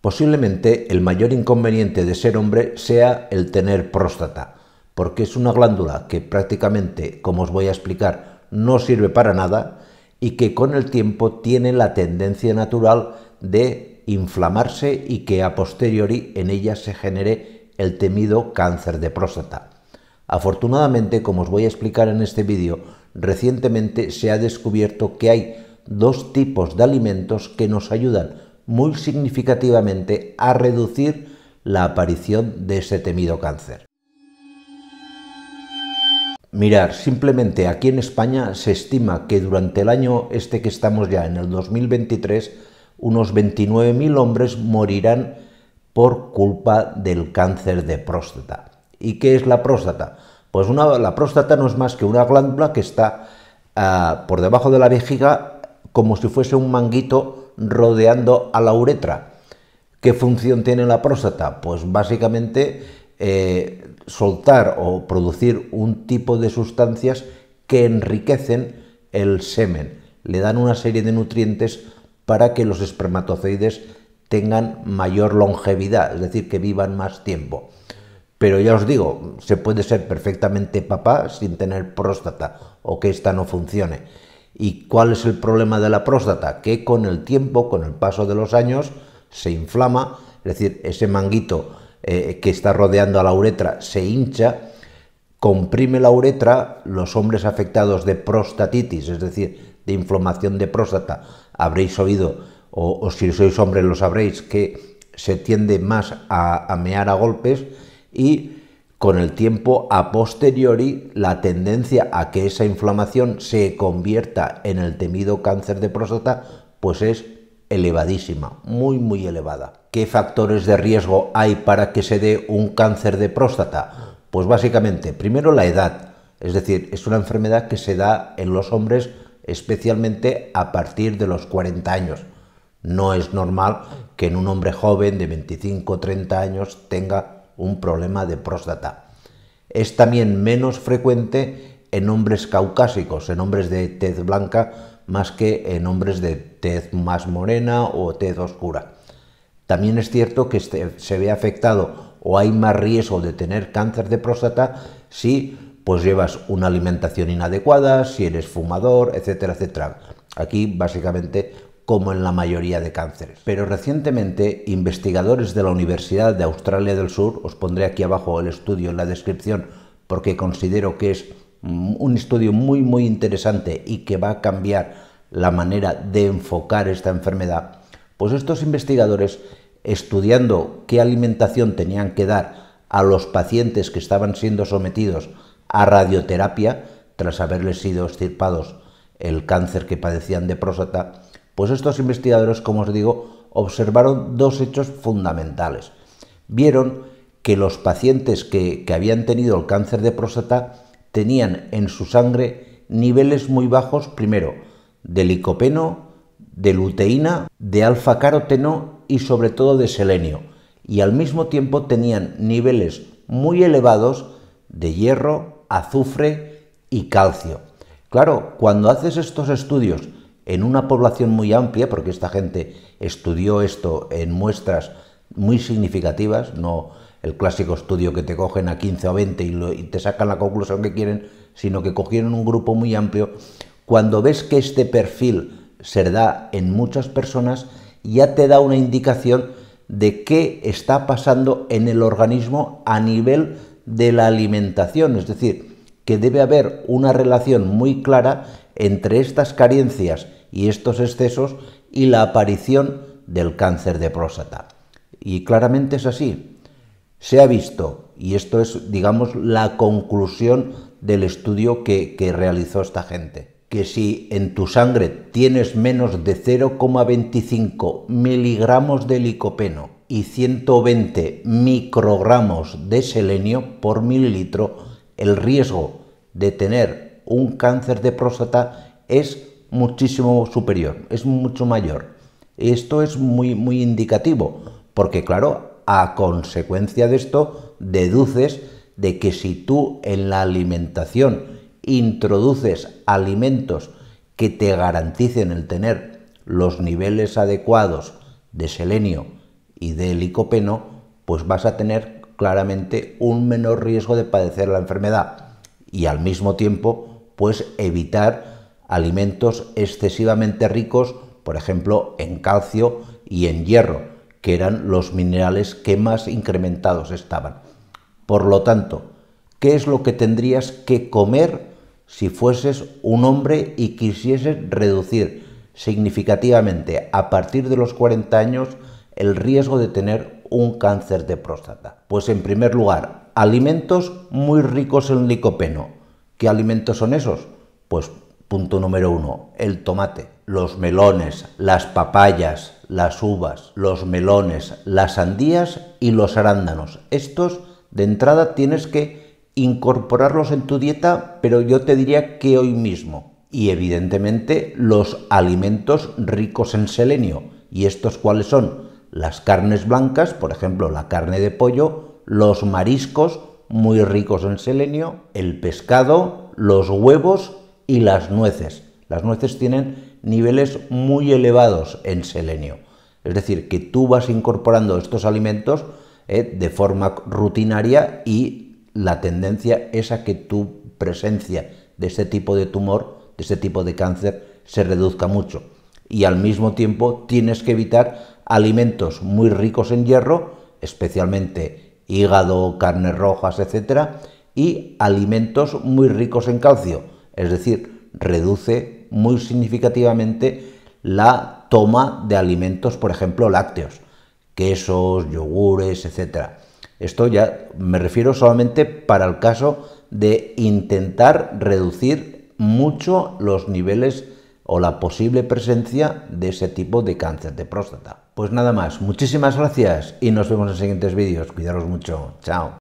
Posiblemente el mayor inconveniente de ser hombre sea el tener próstata, porque es una glándula que prácticamente, como os voy a explicar, no sirve para nada y que con el tiempo tiene la tendencia natural de inflamarse y que a posteriori en ella se genere el temido cáncer de próstata. Afortunadamente, como os voy a explicar en este vídeo, recientemente se ha descubierto que hay dos tipos de alimentos que nos ayudan muy significativamente a reducir la aparición de ese temido cáncer. Mirar, simplemente aquí en España se estima que durante el año este que estamos ya, en el 2023, unos 29.000 hombres morirán por culpa del cáncer de próstata. ¿Y qué es la próstata? Pues una, la próstata no es más que una glándula que está ah, por debajo de la vejiga como si fuese un manguito rodeando a la uretra. ¿Qué función tiene la próstata? Pues básicamente eh, soltar o producir un tipo de sustancias que enriquecen el semen. Le dan una serie de nutrientes para que los espermatozoides tengan mayor longevidad, es decir, que vivan más tiempo. Pero ya os digo, se puede ser perfectamente papá sin tener próstata o que ésta no funcione. ¿Y cuál es el problema de la próstata? Que con el tiempo, con el paso de los años, se inflama, es decir, ese manguito eh, que está rodeando a la uretra se hincha, comprime la uretra, los hombres afectados de prostatitis, es decir, de inflamación de próstata, habréis oído, o, si sois hombres lo sabréis, que se tiende más a, a mear a golpes y con el tiempo a posteriori la tendencia a que esa inflamación se convierta en el temido cáncer de próstata pues es elevadísima, muy muy elevada. ¿Qué factores de riesgo hay para que se dé un cáncer de próstata? Pues básicamente, primero la edad, es decir, es una enfermedad que se da en los hombres especialmente a partir de los 40 años. No es normal que en un hombre joven de 25 o 30 años tenga un problema de próstata. Es también menos frecuente en hombres caucásicos, en hombres de tez blanca, más que en hombres de tez más morena o tez oscura. También es cierto que este se ve afectado o hay más riesgo de tener cáncer de próstata si pues llevas una alimentación inadecuada, si eres fumador, etcétera, etcétera. Aquí básicamente como en la mayoría de cánceres. Pero recientemente, investigadores de la Universidad de Australia del Sur, os pondré aquí abajo el estudio en la descripción porque considero que es mm, un estudio muy muy interesante y que va a cambiar la manera de enfocar esta enfermedad, pues estos investigadores, estudiando qué alimentación tenían que dar a los pacientes que estaban siendo sometidos a radioterapia, tras haberles sido extirpados el cáncer que padecían de próstata, pues estos investigadores, como os digo, observaron dos hechos fundamentales. Vieron que los pacientes que, habían tenido el cáncer de próstata tenían en su sangre niveles muy bajos, primero, de licopeno, de luteína, de alfa-caroteno y sobre todo de selenio. Y al mismo tiempo tenían niveles muy elevados de hierro, azufre y calcio. Claro, cuando haces estos estudios en una población muy amplia, porque esta gente estudió esto en muestras muy significativas, no el clásico estudio que te cogen a 15 o 20 y, te sacan la conclusión que quieren, sino que cogieron un grupo muy amplio, cuando ves que este perfil se da en muchas personas, ya te da una indicación de qué está pasando en el organismo a nivel de la alimentación, es decir, que debe haber una relación muy clara entre estas carencias y estos excesos y la aparición del cáncer de próstata. Y claramente es así. Se ha visto, y esto es, digamos, la conclusión del estudio que, que realizó esta gente, que si en tu sangre tienes menos de 0,25 miligramos de licopeno y 120 microgramos de selenio por mililitro, el riesgo de tener un cáncer de próstata es muchísimo superior, es mucho mayor. Esto es muy, muy indicativo, porque claro, a consecuencia de esto deduces de que si tú en la alimentación introduces alimentos que te garanticen el tener los niveles adecuados de selenio y de licopeno, pues vas a tener claramente un menor riesgo de padecer la enfermedad y al mismo tiempo pues evitar alimentos excesivamente ricos, por ejemplo, en calcio y en hierro, que eran los minerales que más incrementados estaban. Por lo tanto, ¿qué es lo que tendrías que comer si fueses un hombre y quisieses reducir significativamente a partir de los 40 años el riesgo de tener un cáncer de próstata? Pues en primer lugar, alimentos muy ricos en licopeno, ¿Qué alimentos son esos? Pues punto número uno, el tomate, los melones, las papayas, las uvas, los melones, las sandías y los arándanos. Estos de entrada tienes que incorporarlos en tu dieta, pero yo te diría que hoy mismo. Y evidentemente los alimentos ricos en selenio. ¿Y estos cuáles son? Las carnes blancas, por ejemplo la carne de pollo, los mariscos, muy ricos en selenio, el pescado, los huevos y las nueces. Las nueces tienen niveles muy elevados en selenio. Es decir, que tú vas incorporando estos alimentos eh, de forma rutinaria y la tendencia es a que tu presencia de este tipo de tumor, de este tipo de cáncer, se reduzca mucho. Y al mismo tiempo tienes que evitar alimentos muy ricos en hierro, especialmente hígado, carnes rojas, etcétera, y alimentos muy ricos en calcio, es decir, reduce muy significativamente la toma de alimentos, por ejemplo, lácteos, quesos, yogures, etcétera. Esto ya me refiero solamente para el caso de intentar reducir mucho los niveles o la posible presencia de ese tipo de cáncer de próstata. Pues nada más, muchísimas gracias y nos vemos en siguientes vídeos. Cuidaros mucho, chao.